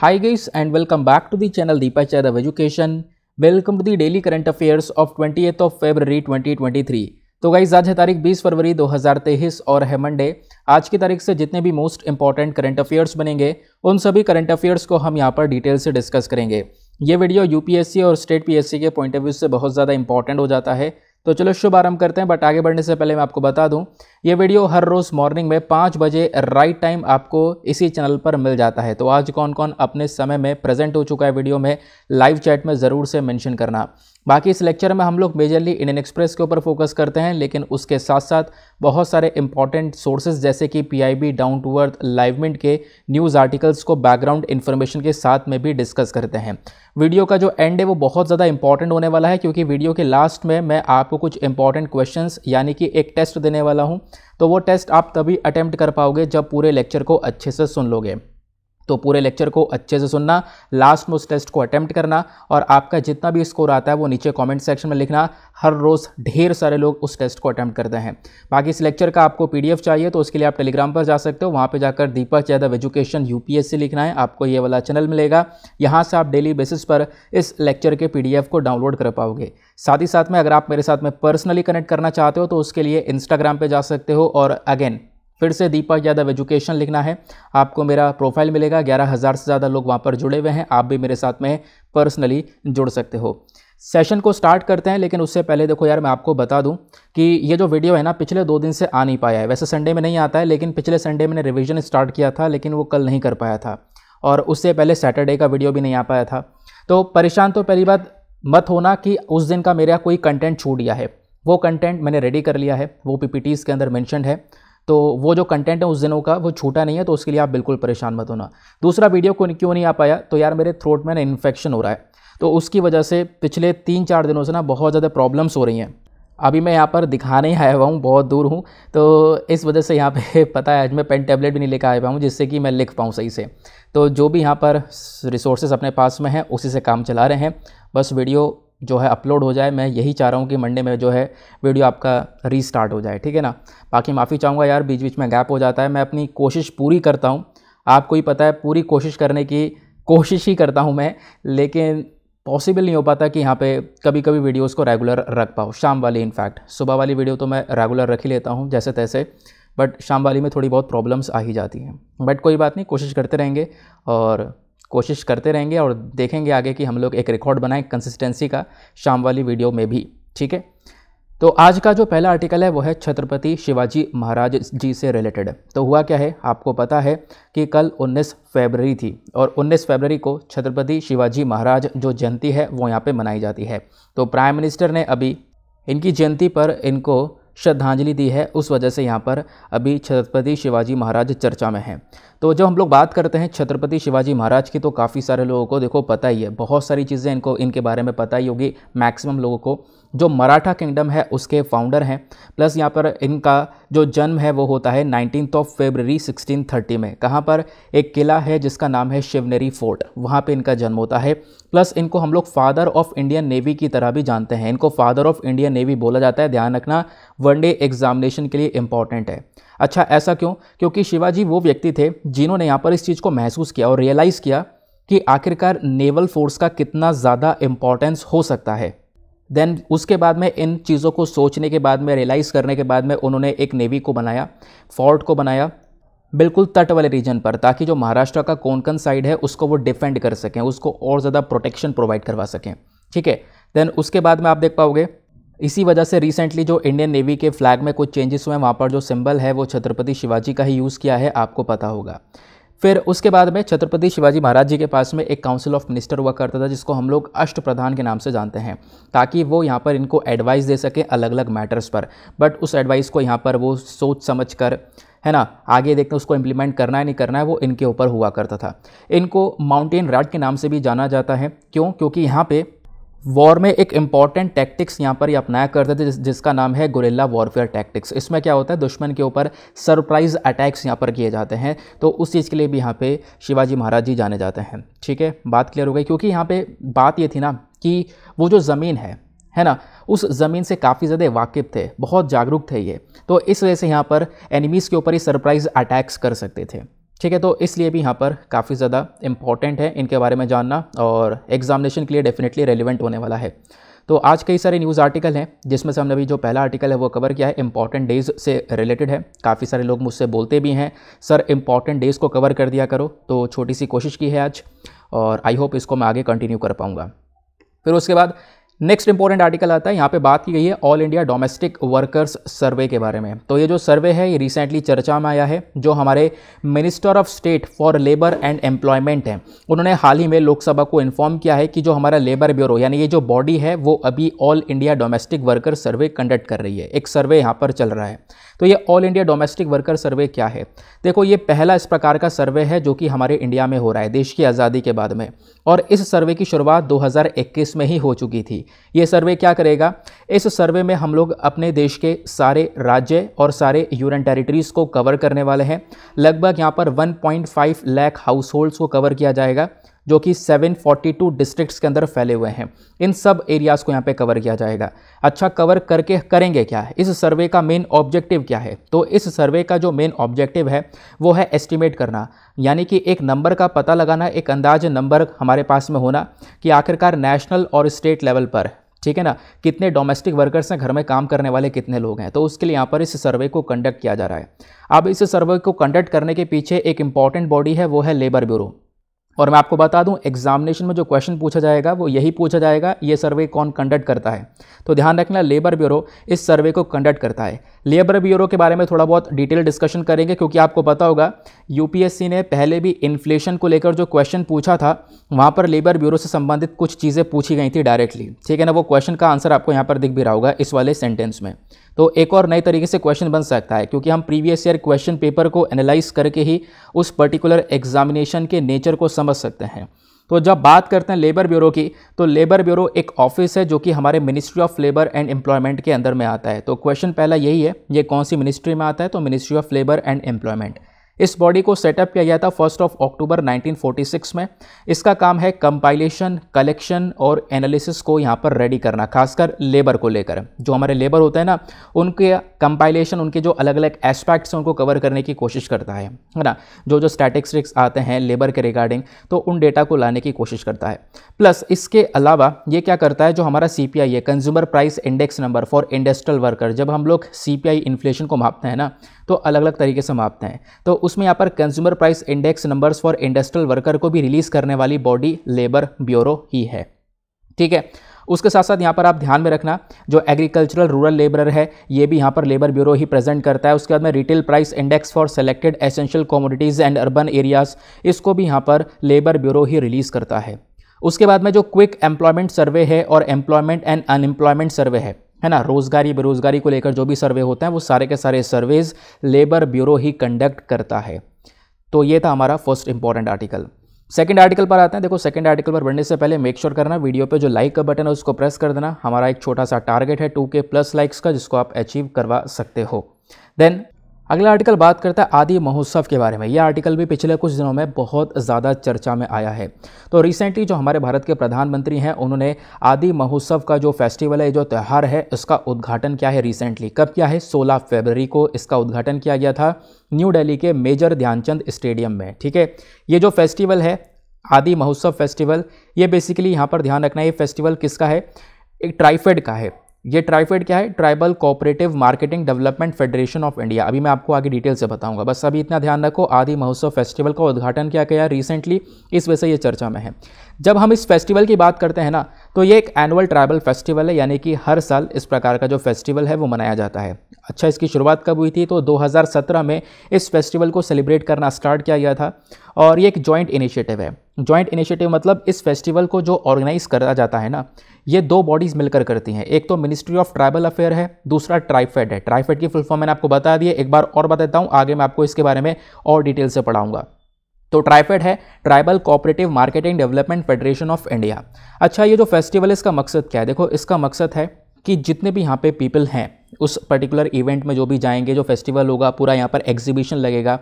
Hi guys and welcome back to the channel Deepachar of Education. Welcome to the daily current affairs of 20th of February 2023. तो guys आज है तारीख 20 फरवरी 2023 और है Monday आज की तारीख से जितने भी मोस्ट इंपॉर्टेंट करंट अफेयर्स बनेंगे उन सभी करंट अफेयर्स को हम यहाँ पर डिटेल से डिस्कस करेंगे ये वीडियो यूपीएससी और स्टेट पीएससी के पॉइंट ऑफ व्यू से बहुत ज़्यादा इंपॉर्टेंट हो जाता है तो चलो शुभ आरंभ करते हैं बट आगे बढ़ने से पहले मैं आपको बता दूं ये वीडियो हर रोज़ मॉर्निंग में पाँच बजे राइट टाइम आपको इसी चैनल पर मिल जाता है तो आज कौन कौन अपने समय में प्रेजेंट हो चुका है वीडियो में लाइव चैट में ज़रूर से मेंशन करना बाकी इस लेक्चर में हम लोग मेजरली इंडियन एक्सप्रेस के ऊपर फोकस करते हैं लेकिन उसके साथ साथ बहुत सारे इंपॉर्टेंट सोर्सेज जैसे कि PIB down to earth Livemint के न्यूज़ आर्टिकल्स को बैकग्राउंड इन्फॉर्मेशन के साथ में भी डिस्कस करते हैं वीडियो का जो एंड है वो बहुत ज़्यादा इंपॉर्टेंट होने वाला है क्योंकि वीडियो के लास्ट में मैं आपको कुछ इंपॉर्टेंट क्वेश्चन यानी कि एक टेस्ट देने वाला हूँ तो वो टेस्ट आप तभी अटैम्प्ट कर पाओगे जब पूरे लेक्चर को अच्छे से सुन लोगे तो पूरे लेक्चर को अच्छे से सुनना लास्ट में उस टेस्ट को अटैम्प्ट करना और आपका जितना भी स्कोर आता है वो नीचे कमेंट सेक्शन में लिखना हर रोज़ ढेर सारे लोग उस टेस्ट को अटैम्प्ट करते हैं बाकी इस लेक्चर का आपको पीडीएफ चाहिए तो उसके लिए आप टेलीग्राम पर जा सकते हो वहाँ पर जाकर दीपक यादव एजुकेशन यू लिखना है आपको ये वाला चैनल मिलेगा यहाँ से आप डेली बेसिस पर इस लेक्चर के पी को डाउनलोड कर पाओगे साथ ही साथ में अगर आप मेरे साथ में पर्सनली कनेक्ट करना चाहते हो तो उसके लिए इंस्टाग्राम पर जा सकते हो और अगेन फिर से दीपक यादव एजुकेशन लिखना है आपको मेरा प्रोफाइल मिलेगा ग्यारह हज़ार से ज़्यादा लोग वहाँ पर जुड़े हुए हैं आप भी मेरे साथ में पर्सनली जुड़ सकते हो सेशन को स्टार्ट करते हैं लेकिन उससे पहले देखो यार मैं आपको बता दूं कि ये जो वीडियो है ना पिछले दो दिन से आ नहीं पाया है वैसे संडे में नहीं आता है लेकिन पिछले संडे मैंने रिविजन स्टार्ट किया था लेकिन वो कल नहीं कर पाया था और उससे पहले सैटरडे का वीडियो भी नहीं आ पाया था तो परेशान तो पहली बात मत होना कि उस दिन का मेरा कोई कंटेंट छूट गया है वो कंटेंट मैंने रेडी कर लिया है वो पी के अंदर मैंशनड है तो वो जो कंटेंट है उस दिनों का वो छूटा नहीं है तो उसके लिए आप बिल्कुल परेशान मत होना दूसरा वीडियो को क्यों नहीं आ पाया तो यार मेरे थ्रोट में ना इन्फेक्शन हो रहा है तो उसकी वजह से पिछले तीन चार दिनों से ना बहुत ज़्यादा प्रॉब्लम्स हो रही हैं अभी मैं यहाँ पर दिखाने ही आया हुआ हूँ बहुत दूर हूँ तो इस वजह से यहाँ पे पता है आज मैं पेन टैबलेट भी नहीं लेकर आया हुआ हूँ जिससे कि मैं लिख पाऊँ सही से तो जो भी यहाँ पर रिसोर्सेज अपने पास में हैं उसी से काम चला रहे हैं बस वीडियो जो है अपलोड हो जाए मैं यही चाह रहा हूँ कि मंडे में जो है वीडियो आपका रीस्टार्ट हो जाए ठीक है ना बाकी माफ़ी चाहूँगा यार बीच बीच में गैप हो जाता है मैं अपनी कोशिश पूरी करता हूँ आपको ही पता है पूरी कोशिश करने की कोशिश ही करता हूँ मैं लेकिन पॉसिबल नहीं हो पाता कि यहाँ पे कभी कभी वीडियोस को रेगुलर रख पाऊँ शाम वाली इनफैक्ट सुबह वाली वीडियो तो मैं रेगुलर रख ही लेता हूँ जैसे तैसे बट शाम वाली में थोड़ी बहुत प्रॉब्लम्स आ ही जाती हैं बट कोई बात नहीं कोशिश करते रहेंगे और कोशिश करते रहेंगे और देखेंगे आगे कि हम लोग एक रिकॉर्ड बनाएं कंसिस्टेंसी का शाम वाली वीडियो में भी ठीक है तो आज का जो पहला आर्टिकल है वो है छत्रपति शिवाजी महाराज जी से रिलेटेड तो हुआ क्या है आपको पता है कि कल 19 फरवरी थी और 19 फरवरी को छत्रपति शिवाजी महाराज जो जयंती है वो यहाँ पे मनाई जाती है तो प्राइम मिनिस्टर ने अभी इनकी जयंती पर इनको श्रद्धांजलि दी है उस वजह से यहाँ पर अभी छत्रपति शिवाजी महाराज चर्चा में हैं तो जब हम लोग बात करते हैं छत्रपति शिवाजी महाराज की तो काफ़ी सारे लोगों को देखो पता ही है बहुत सारी चीज़ें इनको इनके बारे में पता ही होगी मैक्सिमम लोगों को जो मराठा किंगडम है उसके फाउंडर हैं प्लस यहाँ पर इनका जो जन्म है वो होता है नाइनटीन ऑफ फेबररी 1630 में कहाँ पर एक किला है जिसका नाम है शिवनेरी फोर्ट वहाँ पे इनका जन्म होता है प्लस इनको हम लोग फादर ऑफ इंडियन नेवी की तरह भी जानते हैं इनको फादर ऑफ इंडियन नेवी बोला जाता है ध्यान रखना वनडे एग्जामिनेशन के लिए इंपॉर्टेंट है अच्छा ऐसा क्यों क्योंकि शिवाजी वो व्यक्ति थे जिन्होंने यहाँ पर इस चीज़ को महसूस किया और रियलाइज़ किया कि आखिरकार नेवल फोर्स का कितना ज़्यादा इम्पॉर्टेंस हो सकता है देन उसके बाद में इन चीज़ों को सोचने के बाद में रियलाइज़ करने के बाद में उन्होंने एक नेवी को बनाया फोर्ट को बनाया बिल्कुल तट वाले रीजन पर ताकि जो महाराष्ट्र का कोंकण साइड है उसको वो डिफेंड कर सकें उसको और ज़्यादा प्रोटेक्शन प्रोवाइड करवा सकें ठीक है देन उसके बाद में आप देख पाओगे इसी वजह से रिसेंटली जो इंडियन नेवी के फ्लैग में कुछ चेंजेस हुए हैं वहाँ पर जो सिंबल है वो छत्रपति शिवाजी का ही यूज़ किया है आपको पता होगा फिर उसके बाद में छत्रपति शिवाजी महाराज जी के पास में एक काउंसिल ऑफ मिनिस्टर हुआ करता था जिसको हम लोग अष्ट प्रधान के नाम से जानते हैं ताकि वो यहाँ पर इनको एडवाइस दे सकें अलग अलग मैटर्स पर बट उस एडवाइस को यहाँ पर वो सोच समझ कर है ना आगे देखते उसको इम्प्लीमेंट करना है नहीं करना है वो इनके ऊपर हुआ करता था इनको माउंटेन राड के नाम से भी जाना जाता है क्यों क्योंकि यहाँ पर वॉर में एक इंपॉर्टेंट टैक्टिक्स यहाँ पर ये यह अपनाया करते थे जिस, जिसका नाम है गोरेला वॉरफेयर टैक्टिक्स इसमें क्या होता है दुश्मन के ऊपर सरप्राइज अटैक्स यहाँ पर किए जाते हैं तो उस चीज़ के लिए भी यहाँ पे शिवाजी महाराज जी जाने जाते हैं ठीक है बात क्लियर हो गई क्योंकि यहाँ पे बात ये थी ना कि वो जो ज़मीन है है ना उस ज़मीन से काफ़ी ज़्यादा वाकिफ़ थे बहुत जागरूक थे ये तो इस वजह से यहाँ पर एनिमीज़ के ऊपर ही सरप्राइज़ अटैक्स कर सकते थे ठीक है तो इसलिए भी यहाँ पर काफ़ी ज़्यादा इंपॉर्टेंट है इनके बारे में जानना और एग्जामिनेशन के लिए डेफिनेटली रेलिवेंट होने वाला है तो आज कई सारे न्यूज़ आर्टिकल हैं जिसमें से हमने अभी जो पहला आर्टिकल है वो कवर किया है इंपॉर्टेंट डेज़ से रिलेटेड है काफ़ी सारे लोग मुझसे बोलते भी हैं सर इंपॉर्टेंट डेज़ को कवर कर दिया करो तो छोटी सी कोशिश की है आज और आई होप इसको मैं आगे कंटिन्यू कर पाऊँगा फिर उसके बाद नेक्स्ट इंपॉर्टेंट आर्टिकल आता है यहाँ पे बात की गई है all India domestic workers survey के बारे में तो ये जो सर्वे है ये रिसेंटली चर्चा में आया है जो हमारे minister of state for labour and employment हैं उन्होंने हाल ही में लोकसभा को इन्फॉर्म किया है कि जो हमारा लेबर ब्यूरो यानी ये जो बॉडी है वो अभी all India domestic workers survey conduct कर रही है एक सर्वे यहाँ पर चल रहा है तो ये all India domestic worker survey क्या है देखो ये पहला इस प्रकार का सर्वे है जो कि हमारे इंडिया में हो रहा है देश की आज़ादी के बाद में और इस सर्वे की शुरुआत 2021 में ही हो चुकी थी ये सर्वे क्या करेगा इस सर्वे में हम लोग अपने देश के सारे राज्य और सारे यूनियन टेरिटरीज़ को कवर करने वाले हैं लगभग यहाँ पर 1.5 लाख हाउस होल्ड्स को कवर किया जाएगा जो कि 742 डिस्ट्रिक्ट्स के अंदर फैले हुए हैं इन सब एरियाज़ को यहाँ पे कवर किया जाएगा अच्छा कवर करके करेंगे क्या इस सर्वे का मेन ऑब्जेक्टिव क्या है तो इस सर्वे का जो मेन ऑब्जेक्टिव है वो है एस्टिमेट करना यानी कि एक नंबर का पता लगाना एक अंदाज नंबर हमारे पास में होना कि आखिरकार नेशनल और स्टेट लेवल पर ठीक है ना कितने डोमेस्टिक वर्कर्स हैं घर में काम करने वाले कितने लोग हैं तो उसके लिए यहाँ पर इस सर्वे को कंडक्ट किया जा रहा है अब इस सर्वे को कंडक्ट करने के पीछे एक इम्पॉर्टेंट बॉडी है वो है लेबर ब्यूरो और मैं आपको बता दूं एग्जामिनेशन में जो क्वेश्चन पूछा जाएगा वो यही पूछा जाएगा ये सर्वे कौन कंडक्ट करता है तो ध्यान रखना लेबर ब्यूरो इस सर्वे को कंडक्ट करता है लेबर ब्यूरो के बारे में थोड़ा बहुत डिटेल डिस्कशन करेंगे क्योंकि आपको पता होगा यूपीएससी ने पहले भी इन्फ्लेशन को लेकर जो क्वेश्चन पूछा था वहाँ पर लेबर ब्यूरो से संबंधित कुछ चीज़ें पूछी गई थी डायरेक्टली ठीक है ना वो क्वेश्चन का आंसर आपको यहाँ पर दिख भी रहा होगा इस वाले सेंटेंस में तो एक और नए तरीके से क्वेश्चन बन सकता है क्योंकि हम प्रीवियस ईयर क्वेश्चन पेपर को एनालाइज करके ही उस पर्टिकुलर एग्जामिनेशन के नेचर को समझ सकते हैं तो जब बात करते हैं लेबर ब्यूरो की तो लेबर ब्यूरो एक ऑफिस है जो कि हमारे ministry of labour and employment के अंदर में आता है तो क्वेश्चन पहला यही है ये कौन सी मिनिस्ट्री में आता है तो ministry of labour and employment इस बॉडी को सेटअप किया गया था फर्स्ट ऑफ अक्टूबर 1946 में इसका काम है कंपाइलेशन कलेक्शन और एनालिसिस को यहाँ पर रेडी करना खासकर लेबर को लेकर जो हमारे लेबर होते हैं ना उनके कंपाइलेशन उनके जो अलग अलग एस्पेक्ट्स हैं उनको कवर करने की कोशिश करता है है ना जो जो स्टैटिस्टिक्स आते हैं लेबर के रिगार्डिंग तो उन डेटा को लाने की कोशिश करता है प्लस इसके अलावा ये क्या करता है जो हमारा सी है consumer price index number for industrial worker जब हम लोग सी इन्फ्लेशन को मापते हैं ना तो अलग अलग तरीके से मापते हैं तो उसमें यहाँ पर consumer price index numbers for industrial worker को भी रिलीज़ करने वाली बॉडी लेबर ब्यूरो ही है ठीक है उसके साथ साथ यहाँ पर आप ध्यान में रखना जो एग्रीकल्चरल रूरल लेबर है ये भी यहाँ पर लेबर ब्यूरो ही प्रेजेंट करता है उसके बाद में retail price index for selected essential commodities and urban areas इसको भी यहाँ पर लेबर ब्यूरो ही रिलीज़ करता है उसके बाद में जो क्विक एम्प्लॉयमेंट सर्वे है और एम्प्लॉयमेंट एंड अनएम्प्लॉयमेंट सर्वे है है ना रोज़गारी बेरोज़गारी को लेकर जो भी सर्वे होते हैं वो सारे के सारे सर्वेज लेबर ब्यूरो ही कंडक्ट करता है तो ये था हमारा first important article second article पर आते हैं देखो सेकंड आर्टिकल पर बढ़ने से पहले मेक श्योर sure करना वीडियो पे जो लाइक का बटन है उसको प्रेस कर देना हमारा एक छोटा सा टारगेट है टू के प्लस लाइक्स का जिसको आप अचीव करवा सकते हो देन अगला आर्टिकल बात करता है आदि महोत्सव के बारे में यह आर्टिकल भी पिछले कुछ दिनों में बहुत ज़्यादा चर्चा में आया है तो रिसेंटली जो हमारे भारत के प्रधानमंत्री हैं उन्होंने आदि महोत्सव का जो फेस्टिवल है जो त्यौहार है इसका उद्घाटन किया है रिसेंटली कब किया है 16 फरवरी को इसका उद्घाटन किया गया था न्यू डेली के मेजर ध्यानचंद स्टेडियम में ठीक है ये जो फेस्टिवल है आदि महोत्सव फेस्टिवल ये बेसिकली यहाँ पर ध्यान रखना है ये फेस्टिवल किसका है एक ट्राइफेड का है ये ट्राइफेड क्या है tribal cooperative marketing development federation of India अभी मैं आपको आगे डिटेल से बताऊंगा बस अभी इतना ध्यान रखो आदि महोत्सव फेस्टिवल का उद्घाटन किया गया रिसेंटली इस वजह से ये चर्चा में है जब हम इस फेस्टिवल की बात करते हैं ना तो ये एक एनुअल ट्राइबल फेस्टिवल है यानी कि हर साल इस प्रकार का जो फेस्टिवल है वो मनाया जाता है अच्छा इसकी शुरुआत कब हुई थी तो 2017 में इस फेस्टिवल को सेलिब्रेट करना स्टार्ट किया गया था और ये एक जॉइंट इनिशिएटिव है जॉइंट इनिशिएटिव मतलब इस फेस्टिवल को जो ऑर्गेनाइज करा जाता है ना ये दो बॉडीज़ मिलकर करती हैं एक तो मिनिस्ट्री ऑफ ट्राइबल अफेयर है दूसरा ट्राइफेड है ट्राइफेड की फुल फॉर्म मैंने आपको बता दी एक बार और बता देता हूँ आगे मैं आपको इसके बारे में और डिटेल से पढ़ाऊँगा तो ट्राइफेड है tribal cooperative marketing development federation of India अच्छा ये जो फेस्टिवल है इसका मकसद क्या है देखो इसका मकसद है कि जितने भी यहाँ पे पीपल हैं उस पर्टिकुलर इवेंट में जो भी जाएंगे जो फेस्टिवल होगा पूरा यहाँ पर एग्जीबिशन लगेगा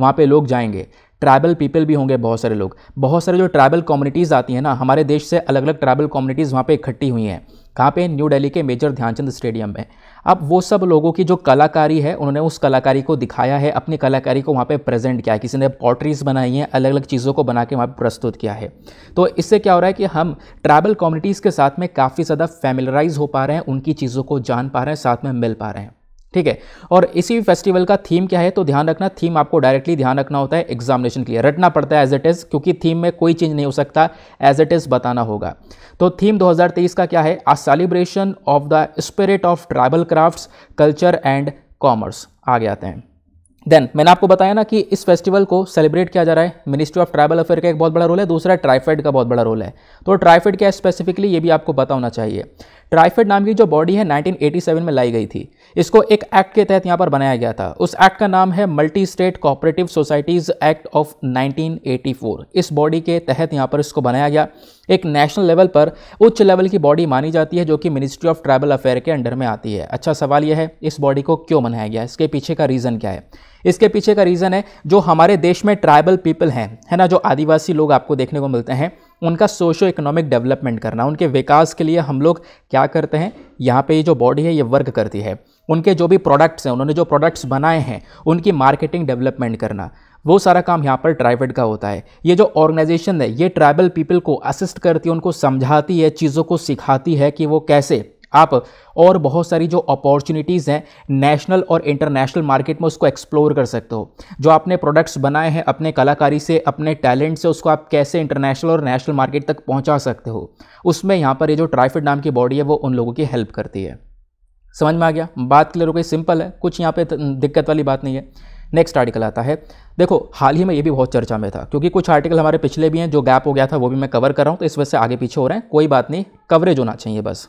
वहाँ पे लोग जाएंगे ट्राइबल पीपल भी होंगे बहुत सारे लोग बहुत सारे जो ट्राइबल कम्युनिटीज़ आती हैं ना हमारे देश से अलग अलग ट्राइबल कम्युनिटीज़ वहाँ पर इकट्ठी हुई हैं कहाँ पे न्यू दिल्ली के मेजर ध्यानचंद स्टेडियम में अब वो सब लोगों की जो कलाकारी है उन्होंने उस कलाकारी को दिखाया है अपनी कलाकारी को वहाँ पे प्रेजेंट किया है किसी ने पॉटरीज बनाई हैं अलग अलग चीज़ों को बना के वहाँ प्रस्तुत किया है तो इससे क्या हो रहा है कि हम ट्राइबल कम्युनिटीज़ के साथ में काफ़ी ज़्यादा फैमिलराइज हो पा रहे हैं उनकी चीज़ों को जान पा रहे हैं साथ में मिल पा रहे हैं ठीक है और इसी फेस्टिवल का थीम क्या है तो ध्यान रखना थीम आपको डायरेक्टली ध्यान रखना होता है एग्जामिनेशन के लिए रटना पड़ता है एज इट इज़ क्योंकि थीम में कोई चेंज नहीं हो सकता एज इट इज़ बताना होगा तो थीम 2023 का क्या है a celebration of the spirit of tribal crafts culture and commerce आगे आते हैं देन मैंने आपको बताया ना कि इस फेस्टिवल को सेलिब्रेट किया जा रहा है मिनिस्ट्री ऑफ ट्राइबल अफेयर का एक बहुत बड़ा रोल है दूसरा ट्राइफेड का बहुत बड़ा रोल है तो ट्राइफेड क्या स्पेसिफिकली ये भी आपको बता होना चाहिए ट्राइफेड नाम की जो बॉडी है 1987 में लाई गई थी इसको एक एक्ट के तहत यहाँ पर बनाया गया था उस एक्ट का नाम है multi state cooperative societies act of 1984 इस बॉडी के तहत यहाँ पर इसको बनाया गया एक नेशनल लेवल पर उच्च लेवल की बॉडी मानी जाती है जो कि मिनिस्ट्री ऑफ ट्राइबल अफेयर के अंडर में आती है अच्छा सवाल यह है इस बॉडी को क्यों बनाया गया इसके पीछे का रीज़न क्या है इसके पीछे का रीज़न है जो हमारे देश में ट्राइबल पीपल हैं है ना जो आदिवासी लोग आपको देखने को मिलते हैं उनका सोशो इकोनॉमिक डेवलपमेंट करना उनके विकास के लिए हम लोग क्या करते हैं यहाँ पे ये जो बॉडी है ये वर्क करती है उनके जो भी प्रोडक्ट्स हैं उन्होंने जो प्रोडक्ट्स बनाए हैं उनकी मार्केटिंग डेवलपमेंट करना वो सारा काम यहाँ पर ट्राइवेड का होता है ये जो ऑर्गेनाइजेशन है ये ट्राइबल पीपल को असिस्ट करती है उनको समझाती है चीज़ों को सिखाती है कि वो कैसे आप और बहुत सारी जो अपॉर्चुनिटीज़ हैं नेशनल और इंटरनेशनल मार्केट में उसको एक्सप्लोर कर सकते हो जो आपने प्रोडक्ट्स बनाए हैं अपने कलाकारी से अपने टैलेंट से उसको आप कैसे इंटरनेशनल और नेशनल मार्केट तक पहुंचा सकते हो उसमें यहाँ पर ये जो ट्राइफिड नाम की बॉडी है वो उन लोगों की हेल्प करती है समझ में आ गया बात क्लियर हो गई सिंपल है कुछ यहाँ पर दिक्कत वाली बात नहीं है नेक्स्ट आर्टिकल आता है देखो हाल ही में ये भी बहुत चर्चा में था क्योंकि कुछ आर्टिकल हमारे पिछले भी हैं जो गैप हो गया था वो भी मैं कवर कर रहा हूँ तो इस वजह से आगे पीछे हो रहे हैं कोई बात नहीं कवरेज होना चाहिए बस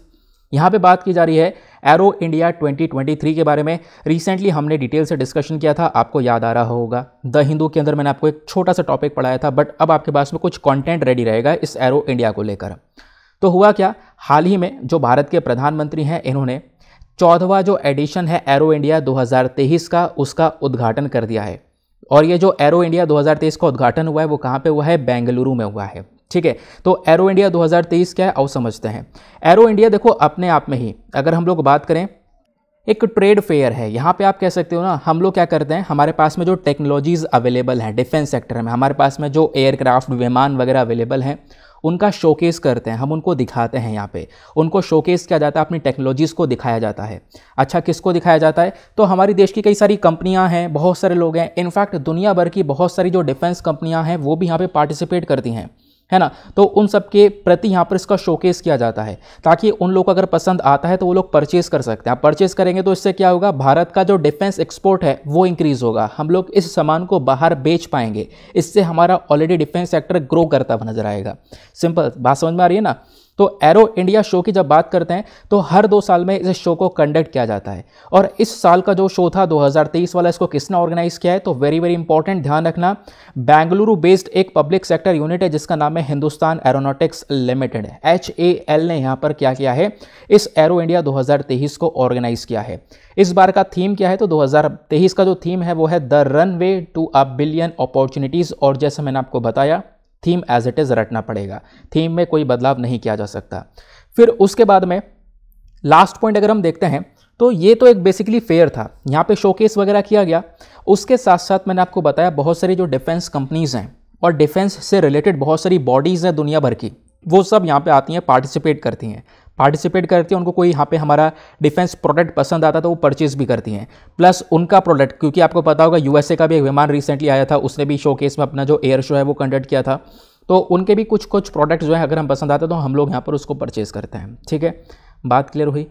यहाँ पे बात की जा रही है एरो इंडिया 2023 के बारे में रिसेंटली हमने डिटेल से डिस्कशन किया था आपको याद आ रहा होगा द हिंदू के अंदर मैंने आपको एक छोटा सा टॉपिक पढ़ाया था बट अब आपके पास में कुछ कंटेंट रेडी रहेगा इस एरो इंडिया को लेकर तो हुआ क्या हाल ही में जो भारत के प्रधानमंत्री हैं इन्होंने चौदहवा जो एडिशन है एरो इंडिया 2023 का उसका उद्घाटन कर दिया है और ये जो एरो इंडिया 2023 का उद्घाटन हुआ है वो कहाँ पे हुआ है बेंगलुरु में हुआ है ठीक है तो एरो इंडिया 2023 क्या है आओ समझते हैं एरो इंडिया देखो अपने आप में ही अगर हम लोग बात करें एक ट्रेड फेयर है यहाँ पे आप कह सकते हो ना हम लोग क्या करते हैं हमारे पास में जो टेक्नोलॉजीज़ अवेलेबल हैं डिफेंस सेक्टर में हमारे पास में जो एयरक्राफ्ट विमान वगैरह अवेलेबल हैं उनका शोकेस करते हैं हम उनको दिखाते हैं यहाँ पे उनको शोकेस किया जाता है अपनी टेक्नोलॉजीज़ को दिखाया जाता है अच्छा किसको दिखाया जाता है तो हमारी देश की कई सारी कंपनियाँ हैं बहुत सारे लोग हैं इनफैक्ट दुनिया भर की बहुत सारी जो डिफेंस कंपनियाँ हैं वो भी यहाँ पर पार्टिसिपेट करती हैं है ना तो उन सब के प्रति यहाँ पर इसका शोकेस किया जाता है ताकि उन लोग अगर पसंद आता है तो वो लोग परचेस कर सकते हैं परचेस करेंगे तो इससे क्या होगा भारत का जो डिफेंस एक्सपोर्ट है वो इंक्रीज़ होगा हम लोग इस सामान को बाहर बेच पाएंगे इससे हमारा ऑलरेडी डिफेंस सेक्टर ग्रो करता हुआ नजर आएगा सिंपल बात समझ में आ रही है ना तो एरो इंडिया शो की जब बात करते हैं तो हर दो साल में इस शो को कंडक्ट किया जाता है और इस साल का जो शो था 2023 वाला इसको किसने ऑर्गेनाइज किया है तो वेरी वेरी इंपॉर्टेंट ध्यान रखना बेंगलुरु बेस्ड एक पब्लिक सेक्टर यूनिट है जिसका नाम है Hindustan aeronautics limited H A L ने यहाँ पर क्या किया है इस एरो इंडिया दो को ऑर्गेनाइज किया है इस बार का थीम क्या है तो दो का जो थीम है वो है the runway to a billion opportunities और जैसे मैंने आपको बताया थीम एज इट इज़ रटना पड़ेगा थीम में कोई बदलाव नहीं किया जा सकता फिर उसके बाद में लास्ट पॉइंट अगर हम देखते हैं तो ये तो एक बेसिकली फेयर था यहाँ पे शोकेस वगैरह किया गया उसके साथ साथ मैंने आपको बताया बहुत सारी जो डिफेंस कंपनीज़ हैं और डिफेंस से रिलेटेड बहुत सारी बॉडीज़ हैं दुनिया भर की वो सब यहाँ पे आती हैं पार्टिसिपेट करती हैं पार्टिसिपेट करती हैं उनको कोई यहाँ पे हमारा डिफेंस प्रोडक्ट पसंद आता है तो वो परचेज़ भी करती हैं प्लस उनका प्रोडक्ट क्योंकि आपको पता होगा यूएसए का भी एक विमान रिसेंटली आया था उसने भी शो में अपना जो एयर शो है वो कंडक्ट किया था तो उनके भी कुछ कुछ प्रोडक्ट जो है अगर हम पसंद आते हैं तो हम लोग यहाँ पर उसको परचेज़ करते हैं ठीक है बात क्लियर हुई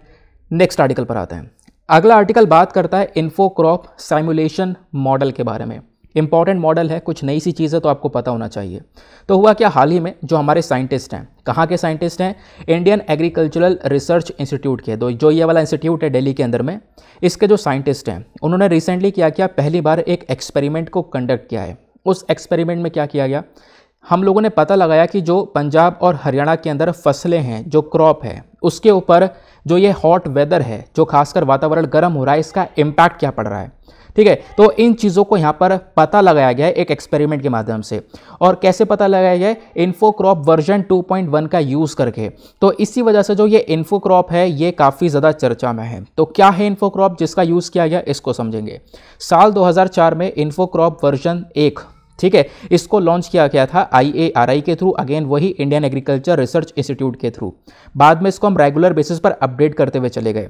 नेक्स्ट आर्टिकल पर आते हैं अगला आर्टिकल बात करता है इन्फोक्रॉप साइमुलेशन मॉडल के बारे में इंपॉर्टेंट मॉडल है कुछ नई सी चीज़ है तो आपको पता होना चाहिए तो हुआ क्या हाल ही में जो हमारे साइंटिस्ट हैं कहाँ के साइंटिस्ट हैं इंडियन एग्रीकल्चरल रिसर्च इंस्टीट्यूट के दो जो ये वाला इंस्टीट्यूट है दिल्ली के अंदर में इसके जो साइंटिस्ट हैं उन्होंने रिसेंटली क्या किया पहली बार एक एक्सपेरिमेंट को कंडक्ट किया है उस एक्सपेरिमेंट में क्या किया गया हम लोगों ने पता लगाया कि जो पंजाब और हरियाणा के अंदर फसलें हैं जो क्रॉप है उसके ऊपर जो ये हॉट वेदर है जो खासकर वातावरण गर्म हो रहा है इसका इम्पैक्ट क्या पड़ रहा है ठीक है तो इन चीज़ों को यहाँ पर पता लगाया गया है एक एक्सपेरिमेंट के माध्यम से और कैसे पता लगाया गया है इन्फोक्रॉप वर्जन 2.1 का यूज़ करके तो इसी वजह से जो ये इन्फोक्रॉप है ये काफ़ी ज़्यादा चर्चा में है तो क्या है इन्फोक्रॉप जिसका यूज़ किया गया इसको समझेंगे साल दो में इन्फोक्रॉप वर्जन एक ठीक है इसको लॉन्च किया गया था आई के थ्रू अगेन वही इंडियन एग्रीकल्चर रिसर्च इंस्टीट्यूट के थ्रू बाद में इसको हम रेगुलर बेसिस पर अपडेट करते हुए चले गए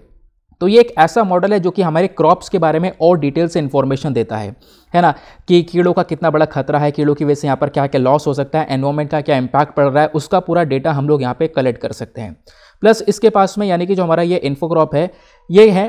तो ये एक ऐसा मॉडल है जो कि हमारे क्रॉप्स के बारे में और डिटेल से इन्फॉर्मेशन देता है है ना कि कीड़ों का कितना बड़ा खतरा है कीड़ों की वजह से यहाँ पर क्या क्या लॉस हो सकता है एनवायरमेंट का क्या इम्पैक्ट पड़ रहा है उसका पूरा डेटा हम लोग यहाँ पर कलेक्ट कर सकते हैं प्लस इसके पास में यानी कि जो हमारा ये इन्फोक्रॉप है ये है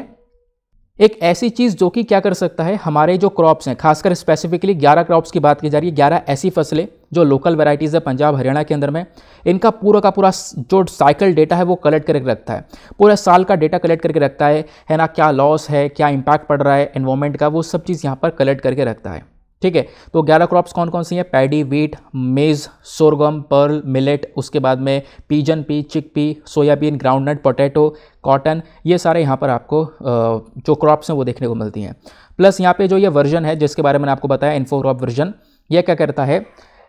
एक ऐसी चीज़ जो कि क्या कर सकता है हमारे जो क्रॉप्स हैं खासकर स्पेसिफिकली 11 क्रॉप्स की बात की जा रही है 11 ऐसी फसलें जो लोकल वेराइटीज़ है पंजाब हरियाणा के अंदर में इनका पूरा का पूरा जो साइकिल डेटा है वो कलेक्ट करके रखता है पूरा साल का डेटा कलेक्ट करके रखता है है ना क्या लॉस है क्या इम्पैक्ट पड़ रहा है इन्वायरमेंट का वो सब चीज़ यहाँ पर कलेक्ट करके रखता है ठीक है तो ग्यारह क्रॉप्स कौन कौन सी हैं paddy wheat maize sorghum pearl millet उसके बाद में pigeon pea chickpea soybean groundnut potato cotton ये सारे यहाँ पर आपको जो क्रॉप्स हैं वो देखने को मिलती हैं प्लस यहाँ पे जो ये वर्जन है जिसके बारे में आपको बताया इन्फो क्रॉप वर्जन ये क्या करता है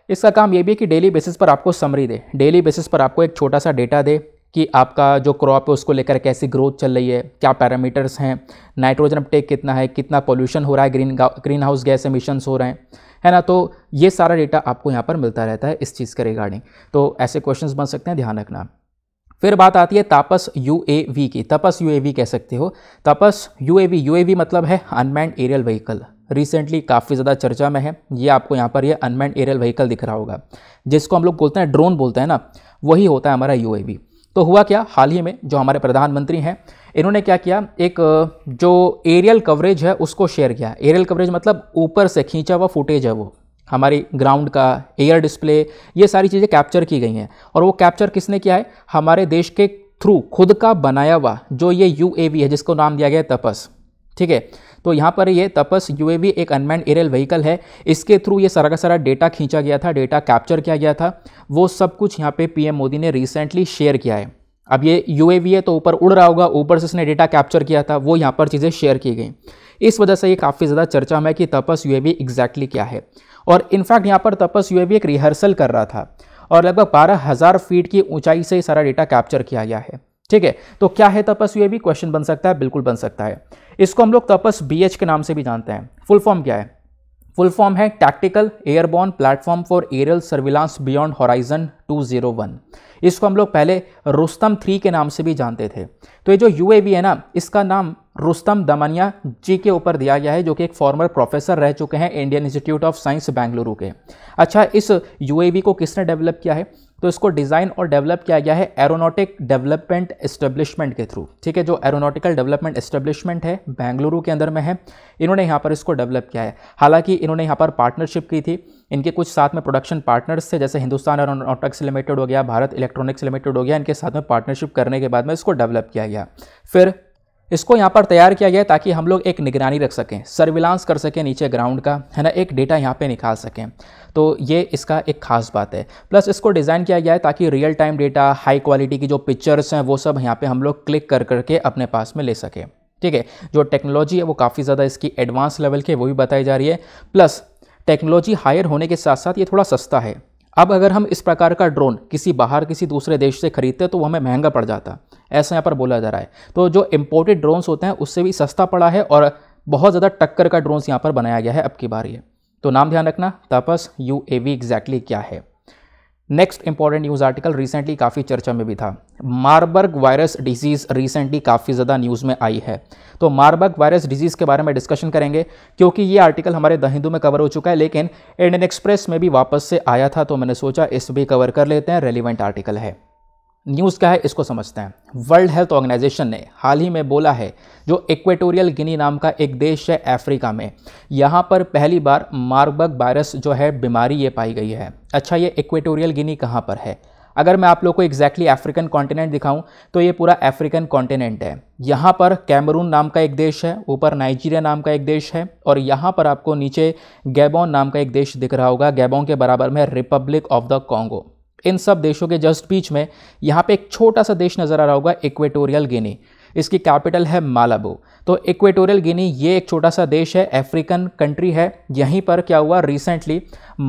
इसका काम ये भी है कि डेली बेसिस पर आपको समरी दे डेली बेसिस पर आपको एक छोटा सा डेटा दे कि आपका जो क्रॉप है उसको लेकर कैसी ग्रोथ चल रही है क्या पैरामीटर्स हैं नाइट्रोजन अपटेक कितना है कितना पोल्यूशन हो रहा है green greenhouse gas emissions हो रहे हैं है ना तो ये सारा डेटा आपको यहाँ पर मिलता रहता है इस चीज़ के रिगार्डिंग तो ऐसे क्वेश्चंस बन सकते हैं ध्यान रखना फिर बात आती है तापस यू की तपस यू कह सकते हो तपस यू ए मतलब है अनमैंड एरियल व्हीकल रिसेंटली काफ़ी ज़्यादा चर्चा में है ये आपको यहाँ पर ये अनमैंड एरियल व्हीकल दिख रहा होगा जिसको हम लोग बोलते हैं ड्रोन बोलते हैं ना वही होता है हमारा यू तो हुआ क्या हाल ही में जो हमारे प्रधानमंत्री हैं इन्होंने क्या किया एक जो एरियल कवरेज है उसको शेयर किया एरियल कवरेज मतलब ऊपर से खींचा हुआ फुटेज है वो हमारी ग्राउंड का एयर डिस्प्ले ये सारी चीज़ें कैप्चर की गई हैं और वो कैप्चर किसने किया है हमारे देश के थ्रू खुद का बनाया हुआ जो ये यू है जिसको नाम दिया गया है तपस ठीक है तो यहाँ पर ये तपस यू एक अनमैंड एरियल व्हीकल है इसके थ्रू ये सारा का सारा डेटा खींचा गया था डेटा कैप्चर किया गया था वो सब कुछ यहाँ पे पीएम मोदी ने रिसेंटली शेयर किया है अब ये यू है तो ऊपर उड़ रहा होगा ऊपर से इसने डेटा कैप्चर किया था वो यहाँ पर चीज़ें शेयर की गई इस वजह से ये काफ़ी ज़्यादा चर्चा में कि तपस यू एग्जैक्टली क्या है और इनफैक्ट यहाँ पर तपस यू एक रिहर्सल कर रहा था और लगभग बारह हज़ार फीट की ऊंचाई से सारा डेटा कैप्चर किया गया है ठीक है तो क्या है तपस यू क्वेश्चन बन सकता है बिल्कुल बन सकता है इसको हम लोग तपस बी के नाम से भी जानते हैं फुल फॉर्म क्या है फुल फॉर्म है tactical airborne platform for aerial surveillance beyond horizon 201 इसको हम लोग पहले रुस्तम थ्री के नाम से भी जानते थे तो ये जो यू है ना इसका नाम रुस्तम दमनिया जी के ऊपर दिया गया है जो कि एक फॉर्मर प्रोफेसर रह चुके हैं Indian institute of science Bengaluru के अच्छा इस यू को किसने डेवलप किया है तो इसको डिज़ाइन और डेवलप किया गया है एरोनॉटिक डेवलपमेंट एस्टेब्लिशमेंट के थ्रू ठीक है जो एरोनॉटिकल डेवलपमेंट एस्टेब्लिशमेंट है बेंगलुरु के अंदर में है इन्होंने यहाँ पर इसको डेवलप किया है हालांकि इन्होंने यहाँ पर पार्टनरशिप की थी इनके कुछ साथ में प्रोडक्शन पार्टनर्स थे जैसे हिंदुस्तान एरोनॉटिक्स लिमिटेड हो गया भारत इलेक्ट्रॉनिक्स लिमिटेड हो गया इनके साथ में पार्टनरशिप करने के बाद में इसको डेवलप किया गया फिर इसको यहाँ पर तैयार किया गया है ताकि हम लोग एक निगरानी रख सकें सर्विलांस कर सकें नीचे ग्राउंड का है ना एक डेटा यहाँ पे निकाल सकें तो ये इसका एक खास बात है प्लस इसको डिज़ाइन किया गया है ताकि real time data high quality की जो पिक्चर्स हैं वो सब यहाँ पे हम लोग क्लिक कर करके अपने पास में ले सकें ठीक है जो टेक्नोलॉजी है वो काफ़ी ज़्यादा इसकी एडवांस लेवल की वो भी बताई जा रही है प्लस टेक्नोलॉजी हायर होने के साथ साथ ये थोड़ा सस्ता है अब अगर हम इस प्रकार का ड्रोन किसी बाहर किसी दूसरे देश से खरीदते तो वो हमें महंगा पड़ जाता ऐसा यहाँ पर बोला जा रहा है तो जो इम्पोर्टेड ड्रोन्स होते हैं उससे भी सस्ता पड़ा है और बहुत ज़्यादा टक्कर का ड्रोन्स यहाँ पर बनाया गया है अब की बार ये तो नाम ध्यान रखना TAPAS U A V exactly क्या है next important news article recently काफ़ी चर्चा में भी था मारबर्ग वायरस डिजीज़ रिसेंटली काफ़ी ज़्यादा न्यूज़ में आई है तो मारबर्ग वायरस डिजीज़ के बारे में डिस्कशन करेंगे क्योंकि ये आर्टिकल हमारे द हिंदू में कवर हो चुका है लेकिन इंडियन एक्सप्रेस में भी वापस से आया था तो मैंने सोचा इस भी कवर कर लेते हैं रेलिवेंट आर्टिकल है न्यूज़ का है इसको समझते हैं वर्ल्ड हेल्थ ऑर्गेनाइजेशन ने हाल ही में बोला है जो इक्वेटोरियल गिनी नाम का एक देश है अफ्रीका में यहाँ पर पहली बार मार्बग वायरस जो है बीमारी ये पाई गई है अच्छा ये इक्वेटोरियल गिनी कहाँ पर है अगर मैं आप लोग को एग्जैक्टली अफ्रीकन कॉन्टिनेंट दिखाऊं तो ये पूरा अफ्रीकन कॉन्टिनेंट है यहाँ पर कैमरून नाम का एक देश है ऊपर नाइजीरिया नाम का एक देश है और यहाँ पर आपको नीचे गैबोन नाम का एक देश दिख रहा होगा गैबोन के बराबर में रिपब्लिक ऑफ द कॉन्गो इन सब देशों के जस्ट बीच में यहाँ पे एक छोटा सा देश नज़र आ रहा होगा इक्वेटोरियल गिनी इसकी कैपिटल है मालाबो तो इक्वेटोरियल गिनी ये एक छोटा सा देश है अफ्रीकन कंट्री है यहीं पर क्या हुआ रिसेंटली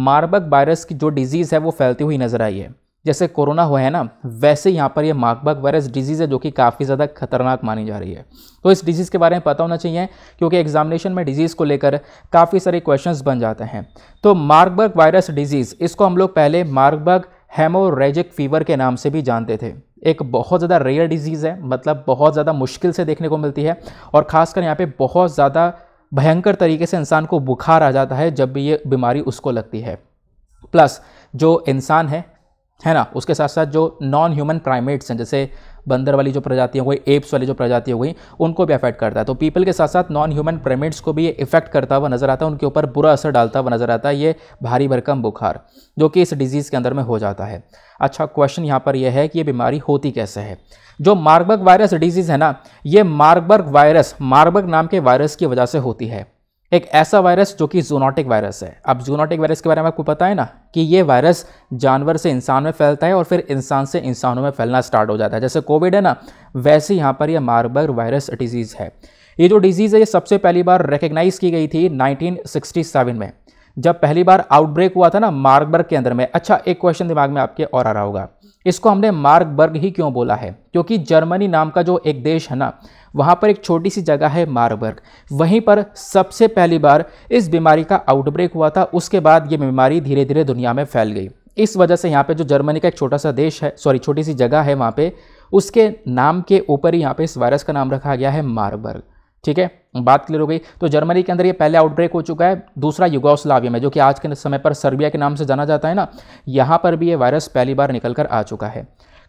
मार्बक वायरस की जो डिजीज़ है वो फैलती हुई नज़र आई है जैसे कोरोना हुआ है ना वैसे यहाँ पर ये मार्बक वायरस डिजीज़ है जो कि काफ़ी ज़्यादा खतरनाक मानी जा रही है तो इस डिजीज़ के बारे में पता होना चाहिए क्योंकि एग्जामिनेशन में डिजीज़ को लेकर काफ़ी सारे क्वेश्चंस बन जाते हैं तो मार्गबर्ग वायरस डिजीज़ इसको हम लोग पहले मार्गबर्ग हेमोरेजिक फीवर के नाम से भी जानते थे एक बहुत ज़्यादा रेयर डिजीज़ है मतलब बहुत ज़्यादा मुश्किल से देखने को मिलती है और ख़ासकर यहाँ पे बहुत ज़्यादा भयंकर तरीके से इंसान को बुखार आ जाता है जब भी ये बीमारी उसको लगती है प्लस जो इंसान है है ना उसके साथ साथ जो नॉन ह्यूमन प्राइमेट्स हैं जैसे बंदर वाली जो प्रजाति हो गई एप्स वाली जो प्रजाति हो गई उनको भी अफेक्ट करता है तो पीपल के साथ साथ नॉन ह्यूमन प्रेमिट्स को भी ये इफेक्ट करता हुआ नज़र आता है उनके ऊपर बुरा असर डालता हुआ नज़र आता है ये भारी भरकम बुखार जो कि इस डिजीज़ के अंदर में हो जाता है अच्छा क्वेश्चन यहाँ पर यह है कि ये बीमारी होती कैसे है जो मार्गबर्ग वायरस डिजीज़ है ना ये मार्गबर्ग वायरस मार्बर्ग नाम के वायरस की वजह से होती है एक ऐसा वायरस जो कि जूनोटिक वायरस है अब जूनोटिक वायरस के बारे में आपको पता है ना कि ये वायरस जानवर से इंसान में फैलता है और फिर इंसान से इंसानों में फैलना स्टार्ट हो जाता है जैसे कोविड है ना वैसे यहाँ पर यह मार्बर वायरस डिजीज़ है ये जो डिजीज़ है ये सबसे पहली बार रिकग्नाइज की गई थी 1967 में जब पहली बार आउटब्रेक हुआ था ना मार्बर्ग के अंदर में अच्छा एक क्वेश्चन दिमाग में आपके और आ रहा होगा इसको हमने मार्गबर्ग ही क्यों बोला है क्योंकि जर्मनी नाम का जो एक देश है ना वहाँ पर एक छोटी सी जगह है मार्बर्ग वहीं पर सबसे पहली बार इस बीमारी का आउटब्रेक हुआ था उसके बाद ये बीमारी धीरे धीरे दुनिया में फैल गई इस वजह से यहाँ पे जो जर्मनी का एक छोटा सा देश है सॉरी छोटी सी जगह है वहाँ पे उसके नाम के ऊपर ही यहाँ पे इस वायरस का नाम रखा गया है मार्गबर्ग ठीक है बात क्लियर हो गई तो जर्मनी के अंदर ये पहले आउटब्रेक हो चुका है दूसरा युगोस्लाविया में जो कि आज के समय पर सर्बिया के नाम से जाना जाता है ना यहाँ पर भी ये वायरस पहली बार निकल कर आ चुका है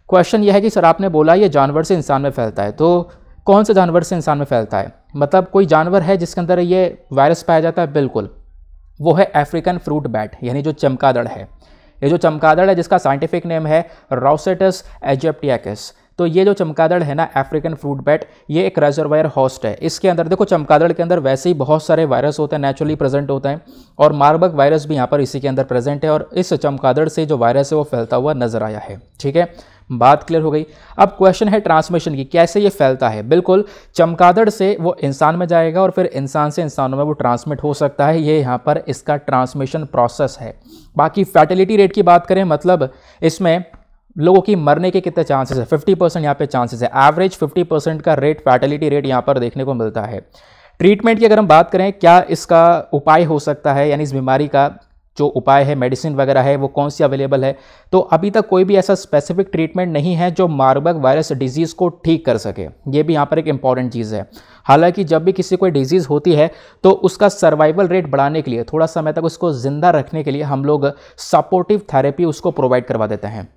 क्वेश्चन यह है कि सर आपने बोला ये जानवर से इंसान में फैलता है तो कौन से जानवर से इंसान में फैलता है मतलब कोई जानवर है जिसके अंदर ये वायरस पाया जाता है बिल्कुल वो है अफ्रीकन फ्रूट बैट यानी जो चमकादड़ है ये जो चमकादड़ है जिसका साइंटिफिक नेम है रोसेटस एजेप्टियाकिस तो ये जो चमकादड़ है ना अफ्रीकन फ्रूट बैट ये एक रेजरवायर हॉस्ट है इसके अंदर देखो चमकादड़ के अंदर वैसे ही बहुत सारे वायरस होते हैं नेचुरली प्रेजेंट होते हैं और मार्बक वायरस भी यहाँ पर इसी के अंदर प्रेजेंट है और इस चमकादड़ से जो वायरस है वो फैलता हुआ नजर आया है ठीक है बात क्लियर हो गई अब क्वेश्चन है ट्रांसमिशन की कैसे ये फैलता है बिल्कुल चमकादड़ से वो इंसान में जाएगा और फिर इंसान से इंसानों में वो ट्रांसमिट हो सकता है ये यहाँ पर इसका ट्रांसमिशन प्रोसेस है बाकी फैटिलिटी रेट की बात करें मतलब इसमें लोगों की मरने के कितने चांसेस है 50 परसेंट यहाँ पे चांसेस है एवरेज 50 परसेंट का रेट फैटेलिटी रेट यहाँ पर देखने को मिलता है ट्रीटमेंट की अगर हम बात करें क्या इसका उपाय हो सकता है यानी इस बीमारी का जो उपाय है मेडिसिन वगैरह है वो कौन सी अवेलेबल है तो अभी तक कोई भी ऐसा स्पेसिफिक ट्रीटमेंट नहीं है जो मार्बक वायरस डिजीज़ को ठीक कर सके ये भी यहाँ पर एक इंपॉर्टेंट चीज़ है हालांकि जब भी किसी कोई डिजीज़ होती है तो उसका सर्वाइवल रेट बढ़ाने के लिए थोड़ा समय तक उसको ज़िंदा रखने के लिए हम लोग सपोर्टिव थेरेपी उसको प्रोवाइड करवा देते हैं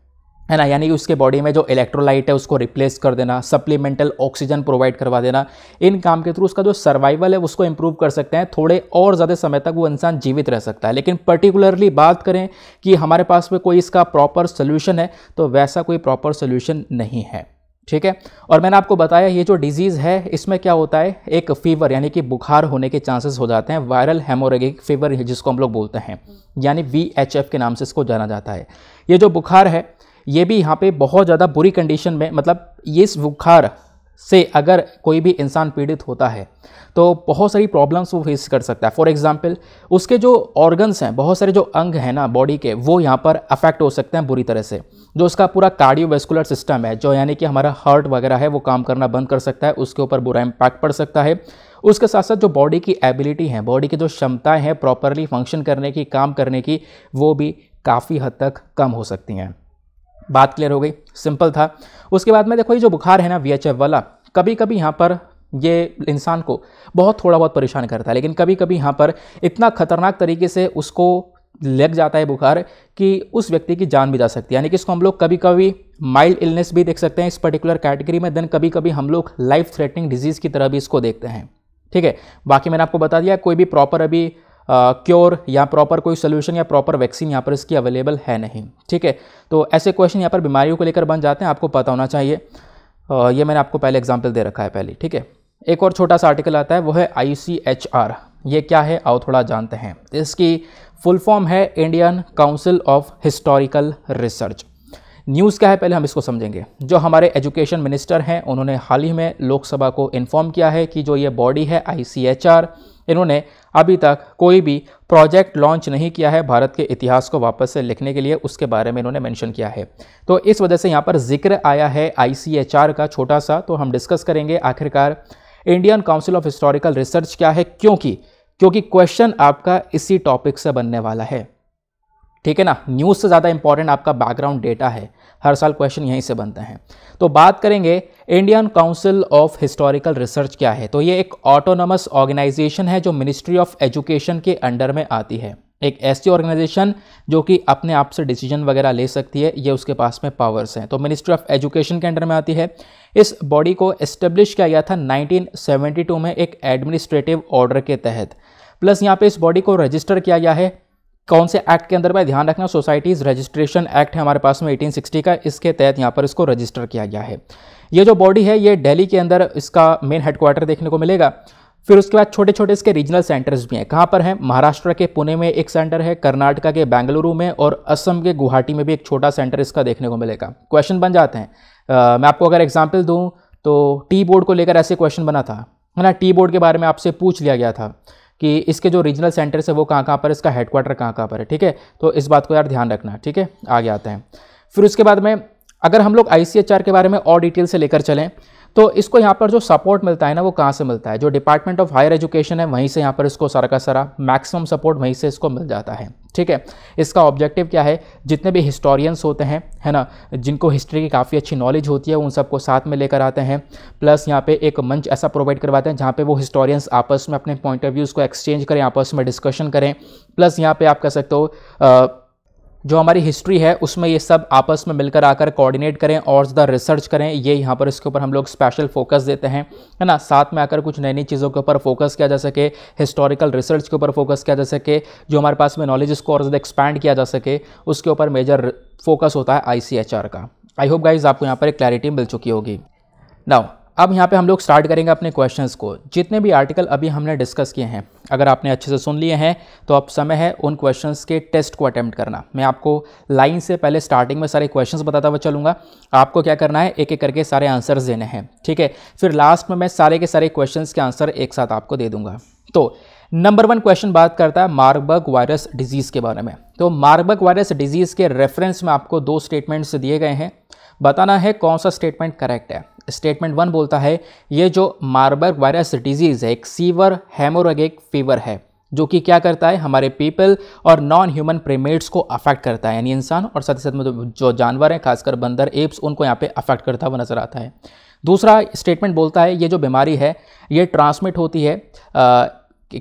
है ना यानी कि उसके बॉडी में जो इलेक्ट्रोलाइट है उसको रिप्लेस कर देना सप्लीमेंटल ऑक्सीजन प्रोवाइड करवा देना इन काम के थ्रू उसका जो सर्वाइवल है उसको इम्प्रूव कर सकते हैं थोड़े और ज़्यादा समय तक वो इंसान जीवित रह सकता है लेकिन पर्टिकुलरली बात करें कि हमारे पास में कोई इसका प्रॉपर सोल्यूशन है तो वैसा कोई प्रॉपर सोल्यूशन नहीं है ठीक है और मैंने आपको बताया ये जो डिजीज़ है इसमें क्या होता है एक फीवर यानी कि बुखार होने के चांसेस हो जाते हैं वायरल हेमोरेगिक फीवर जिसको हम लोग बोलते हैं यानी वी के नाम से इसको जाना जाता है ये जो बुखार है ये भी यहाँ पे बहुत ज़्यादा बुरी कंडीशन में मतलब ये बुखार से अगर कोई भी इंसान पीड़ित होता है तो बहुत सारी प्रॉब्लम्स वो फेस कर सकता है फॉर एग्ज़ाम्पल उसके जो ऑर्गन्स हैं बहुत सारे जो अंग हैं ना बॉडी के वो यहाँ पर अफेक्ट हो सकते हैं बुरी तरह से जो उसका पूरा कार्डियोवेस्कुलर सिस्टम है जो यानी कि हमारा हार्ट वगैरह है वो काम करना बंद कर सकता है उसके ऊपर बुरा इम्पैक्ट पड़ सकता है उसके साथ साथ जो बॉडी की एबिलिटी है बॉडी की जो क्षमताएँ हैं प्रॉपरली फंक्शन करने की काम करने की वो भी काफ़ी हद तक कम हो सकती हैं बात क्लियर हो गई सिंपल था उसके बाद में देखो ये जो बुखार है ना वी वाला कभी कभी यहाँ पर ये इंसान को बहुत थोड़ा बहुत परेशान करता है लेकिन कभी कभी यहाँ पर इतना खतरनाक तरीके से उसको लग जाता है बुखार कि उस व्यक्ति की जान भी जा सकती है यानी कि इसको हम लोग कभी कभी माइल्ड इलनेस भी देख सकते हैं इस पर्टिकुलर कैटेगरी में देन कभी कभी हम लोग लाइफ थ्रेटनिंग डिजीज़ की तरह भी इसको देखते हैं ठीक है बाकी मैंने आपको बता दिया कोई भी प्रॉपर अभी क्योर या प्रॉपर कोई सोल्यूशन या प्रॉपर वैक्सीन यहाँ पर इसकी अवेलेबल है नहीं ठीक है तो ऐसे क्वेश्चन यहाँ पर बीमारियों को लेकर बन जाते हैं आपको पता होना चाहिए uh, ये मैंने आपको पहले एग्जाम्पल दे रखा है पहले ठीक है एक और छोटा सा आर्टिकल आता है वो है आई ये क्या है आओ थोड़ा जानते हैं इसकी फुल फॉर्म है Indian council of historical research news क्या है पहले हम इसको समझेंगे जो हमारे एजुकेशन मिनिस्टर हैं उन्होंने हाल ही में लोकसभा को इन्फॉर्म किया है कि जो ये बॉडी है आई इन्होंने अभी तक कोई भी प्रोजेक्ट लॉन्च नहीं किया है भारत के इतिहास को वापस से लिखने के लिए उसके बारे में इन्होंने मेंशन किया है तो इस वजह से यहाँ पर जिक्र आया है आई का छोटा सा तो हम डिस्कस करेंगे आखिरकार Indian council of historical research क्या है क्योंकि क्योंकि क्वेश्चन आपका इसी टॉपिक से बनने वाला है ठीक है ना न्यूज़ से ज़्यादा इंपॉर्टेंट आपका बैकग्राउंड डेटा है हर साल क्वेश्चन यहीं से बनते हैं तो बात करेंगे Indian council of historical research क्या है तो ये एक ऑटोनमस ऑर्गेनाइजेशन है जो मिनिस्ट्री ऑफ एजुकेशन के अंडर में आती है एक ऐसी ऑर्गेनाइजेशन जो कि अपने आप से डिसीजन वगैरह ले सकती है ये उसके पास में पावर्स हैं तो मिनिस्ट्री ऑफ एजुकेशन के अंडर में आती है इस बॉडी को एस्टेब्लिश किया गया था 1972 में एक एडमिनिस्ट्रेटिव ऑर्डर के तहत प्लस यहाँ पे इस बॉडी को रजिस्टर किया गया है कौन से एक्ट के अंदर में ध्यान रखना सोसाइटीज़ रजिस्ट्रेशन एक्ट है हमारे पास में 1860 का इसके तहत यहाँ पर इसको रजिस्टर किया गया है ये जो बॉडी है ये दिल्ली के अंदर इसका मेन हेडक्वार्टर देखने को मिलेगा फिर उसके बाद छोटे छोटे इसके रीजनल सेंटर्स भी हैं कहाँ पर हैं महाराष्ट्र के पुणे में एक सेंटर है कर्नाटका के बेंगलुरु में और असम के गुवाहाटी में भी एक छोटा सेंटर इसका देखने को मिलेगा क्वेश्चन बन जाते हैं मैं आपको अगर एग्जाम्पल दूँ तो टी बोर्ड को लेकर ऐसे क्वेश्चन बना था है ना टी बोर्ड के बारे में आपसे पूछ लिया गया था कि इसके जो रीजनल सेंटर्स है वो कहाँ कहाँ पर इसका हेडक्वार्टर कहाँ कहाँ पर है ठीक है तो इस बात को यार ध्यान रखना ठीक है आगे आते हैं फिर उसके बाद में अगर हम लोग आई के बारे में और डिटेल से लेकर चलें तो इसको यहाँ पर जो सपोर्ट मिलता है ना वो कहाँ से मिलता है जो डिपार्टमेंट ऑफ हायर एजुकेशन है वहीं से यहाँ पर इसको सारा का सारा मैक्सिमम सपोर्ट वहीं से इसको मिल जाता है ठीक है इसका ऑब्जेक्टिव क्या है जितने भी हिस्टोरियंस होते हैं है ना जिनको हिस्ट्री की काफ़ी अच्छी नॉलेज होती है उन सबको साथ में लेकर आते हैं प्लस यहाँ पे एक मंच ऐसा प्रोवाइड करवाते हैं जहाँ पे वो हिस्टोरियंस आपस में अपने पॉइंट ऑफ व्यूज़ को एक्सचेंज करें आपस में डिस्कशन करें प्लस यहाँ पे आप कह सकते हो जो हमारी हिस्ट्री है उसमें ये सब आपस में मिलकर आकर कोऑर्डिनेट करें और ज़्यादा रिसर्च करें ये यहाँ पर इसके ऊपर हम लोग स्पेशल फोकस देते हैं है ना साथ में आकर कुछ नई नई चीज़ों के ऊपर फोकस किया जा सके हिस्टोरिकल रिसर्च के ऊपर फोकस किया जा सके जो हमारे पास में नॉलेज इसको और ज़्यादा एक्सपैंड किया जा सके उसके ऊपर मेजर फोकस होता है आई का आई होप गाइज आपको यहाँ पर क्लैरिटी मिल चुकी होगी नाउ अब यहाँ पे हम लोग स्टार्ट करेंगे अपने क्वेश्चंस को जितने भी आर्टिकल अभी हमने डिस्कस किए हैं अगर आपने अच्छे से सुन लिए हैं तो अब समय है उन क्वेश्चंस के टेस्ट को अटैम्प्ट करना मैं आपको लाइन से पहले स्टार्टिंग में सारे क्वेश्चंस बताता हुआ चलूँगा आपको क्या करना है एक एक करके सारे आंसर्स देने हैं ठीक है फिर लास्ट में मैं सारे के सारे क्वेश्चन के आंसर एक साथ आपको दे दूँगा तो नंबर वन क्वेश्चन बात करता है मार्बर्ग वायरस डिजीज़ के बारे में तो मार्बर्ग वायरस डिजीज़ के रेफरेंस में आपको दो स्टेटमेंट्स दिए गए हैं बताना है कौन सा स्टेटमेंट करेक्ट है स्टेटमेंट वन बोलता है ये जो मार्बर वायरस डिजीज़ है एक सीवर हेमोरगिक फीवर है जो कि क्या करता है हमारे पीपल और नॉन ह्यूमन प्रेमेट्स को अफेक्ट करता है यानी इंसान और साथ ही साथ में तो जो जानवर हैं खासकर बंदर एप्स उनको यहाँ पे अफेक्ट करता हुआ नज़र आता है दूसरा स्टेटमेंट बोलता है ये जो बीमारी है ये ट्रांसमिट होती है आ,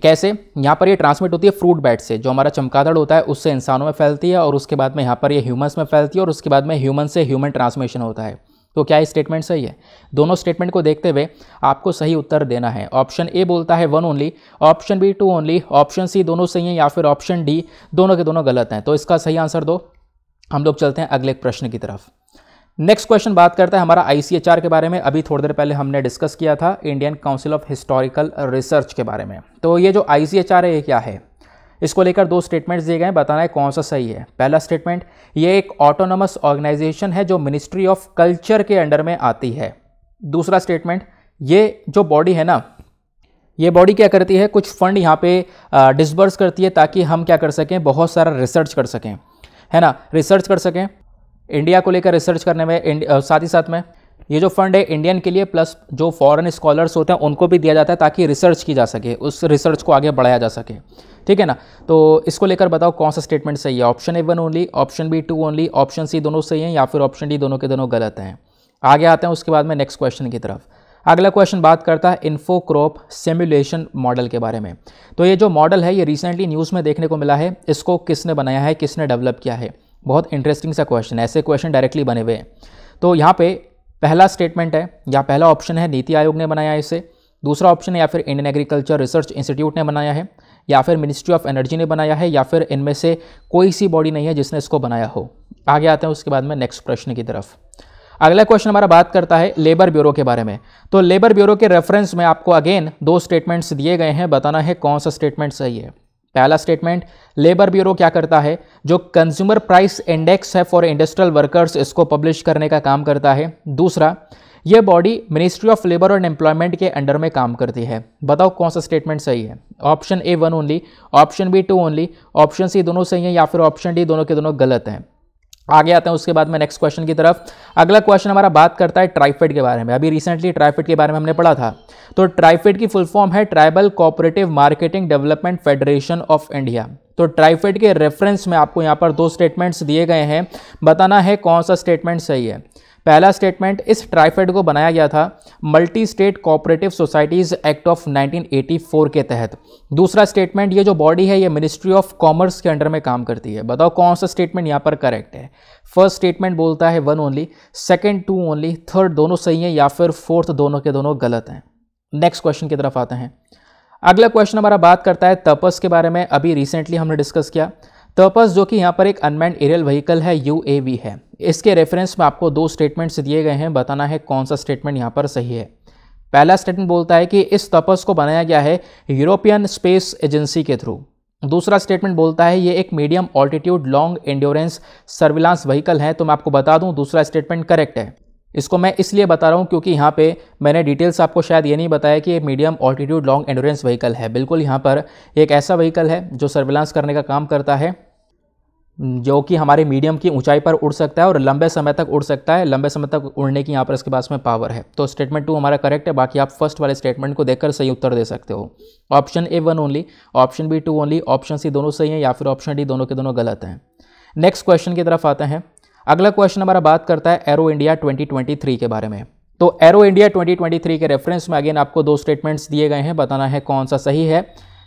कैसे यहाँ पर ये ट्रांसमिट होती है फ्रूट बैट से जो हमारा चमकादड़ होता है उससे इंसानों में फैलती है और उसके बाद में यहाँ पर ये ह्यूमन्स में फैलती है और उसके बाद में ह्यूमन से ह्यूमन ट्रांसमिशन होता है तो क्या ये स्टेटमेंट सही है दोनों स्टेटमेंट को देखते हुए आपको सही उत्तर देना है ऑप्शन ए बोलता है one only option B two only option C दोनों सही हैं या फिर ऑप्शन डी दोनों के दोनों गलत हैं तो इसका सही आंसर दो हम लोग चलते हैं अगले प्रश्न की तरफ नेक्स्ट क्वेश्चन बात करता है हमारा आई के बारे में अभी थोड़ी देर पहले हमने डिस्कस किया था Indian council of historical research के बारे में तो ये जो आई है ये क्या है इसको लेकर दो स्टेटमेंट्स दिए गए बताना है कौन सा सही है पहला स्टेटमेंट ये एक ऑटोनोमस ऑर्गेनाइजेशन है जो मिनिस्ट्री ऑफ कल्चर के अंडर में आती है दूसरा स्टेटमेंट ये जो बॉडी है ना ये बॉडी क्या करती है कुछ फंड यहाँ पे डिसबर्स करती है ताकि हम क्या कर सकें बहुत सारा रिसर्च कर सकें है ना रिसर्च कर सकें इंडिया को लेकर रिसर्च करने में साथ ही साथ में ये जो फंड है इंडियन के लिए प्लस जो फॉरेन स्कॉलर्स होते हैं उनको भी दिया जाता है ताकि रिसर्च की जा सके उस रिसर्च को आगे बढ़ाया जा सके ठीक है ना तो इसको लेकर बताओ कौन सा स्टेटमेंट सही है option A one only option B two only option C दोनों सही हैं या फिर ऑप्शन डी दोनों के दोनों गलत हैं आगे आते हैं उसके बाद में नेक्स्ट क्वेश्चन की तरफ अगला क्वेश्चन बात करता है इन्फोक्रॉप सिम्युलेशन मॉडल के बारे में तो ये जो मॉडल है ये रिसेंटली न्यूज़ में देखने को मिला है इसको किसने बनाया है किसने डेवलप किया है बहुत इंटरेस्टिंग सा क्वेश्चन ऐसे क्वेश्चन डायरेक्टली बने हुए हैं तो यहाँ पे पहला स्टेटमेंट है या पहला ऑप्शन है नीति आयोग ने बनाया इसे दूसरा ऑप्शन या फिर इंडियन एग्रीकल्चर रिसर्च इंस्टीट्यूट ने बनाया है या फिर मिनिस्ट्री ऑफ एनर्जी ने बनाया है या फिर इनमें से कोई सी बॉडी नहीं है जिसने इसको बनाया हो आगे आते हैं उसके बाद में नेक्स्ट प्रश्न की तरफ अगला क्वेश्चन हमारा बात करता है लेबर ब्यूरो के बारे में तो लेबर ब्यूरो के रेफरेंस में आपको अगेन दो स्टेटमेंट्स दिए गए हैं बताना है कौन सा स्टेटमेंट सही है पहला स्टेटमेंट लेबर ब्यूरो क्या करता है जो कंज्यूमर प्राइस इंडेक्स है फॉर इंडस्ट्रियल वर्कर्स इसको पब्लिश करने का काम करता है दूसरा यह body ministry of labour and employment के अंडर में काम करती है बताओ कौन सा स्टेटमेंट सही है option A one only option B two only option C दोनों सही है या फिर ऑप्शन डी दोनों के दोनों गलत हैं आगे आते हैं उसके बाद में नेक्स्ट क्वेश्चन की तरफ अगला क्वेश्चन हमारा बात करता है ट्राइफेड के बारे में अभी रिसेंटली ट्राइफेड के बारे में हमने पढ़ा था तो ट्राइफेड की फुल फॉर्म है tribal cooperative marketing development federation of India तो ट्राइफेड के रेफरेंस में आपको यहाँ पर दो स्टेटमेंट्स दिए गए हैं बताना है कौन सा स्टेटमेंट सही है पहला स्टेटमेंट इस ट्राइफेड को बनाया गया था multi state cooperative societies act of 1984 के तहत दूसरा स्टेटमेंट ये जो बॉडी है ये मिनिस्ट्री ऑफ कॉमर्स के अंडर में काम करती है बताओ कौन सा स्टेटमेंट यहाँ पर करेक्ट है फर्स्ट स्टेटमेंट बोलता है one only second two only third दोनों सही हैं या फिर फोर्थ दोनों के दोनों गलत हैं नेक्स्ट क्वेश्चन की तरफ आते हैं अगला क्वेश्चन हमारा बात करता है तपस के बारे में अभी रिसेंटली हमने डिस्कस किया टर्पस जो कि यहाँ पर एक अनमैंड एरियल व्हीकल है यू है इसके रेफरेंस में आपको दो स्टेटमेंट्स दिए गए हैं बताना है कौन सा स्टेटमेंट यहाँ पर सही है पहला स्टेटमेंट बोलता है कि इस तपस को बनाया गया है यूरोपियन स्पेस एजेंसी के थ्रू दूसरा स्टेटमेंट बोलता है ये एक medium altitude long endurance surveillance vehicle है तो मैं आपको बता दूं दूसरा स्टेटमेंट करेक्ट है इसको मैं इसलिए बता रहा हूँ क्योंकि यहाँ पे मैंने डिटेल्स आपको शायद ये नहीं बताया कि ये medium altitude long endurance vehicle है बिल्कुल यहाँ पर एक ऐसा व्हीकल है जो सर्विलांस करने का काम करता है जो कि हमारे मीडियम की ऊंचाई पर उड़ सकता है और लंबे समय तक उड़ सकता है लंबे समय तक उड़ने की यहाँ पर इसके पास में पावर है तो स्टेटमेंट टू हमारा करेक्ट है बाकी आप फर्स्ट वाले स्टेटमेंट को देखकर सही उत्तर दे सकते हो option A one only option B two only option C दोनों सही हैं या फिर ऑप्शन डी दोनों के दोनों गलत हैं नेक्स्ट क्वेश्चन की तरफ आते हैं अगला क्वेश्चन हमारा बात करता है एरो इंडिया ट्वेंटी के बारे में तो एरो इंडिया ट्वेंटी के रेफरेंस में अगेन आपको दो स्टेटमेंट्स दिए गए हैं बताना है कौन सा सही है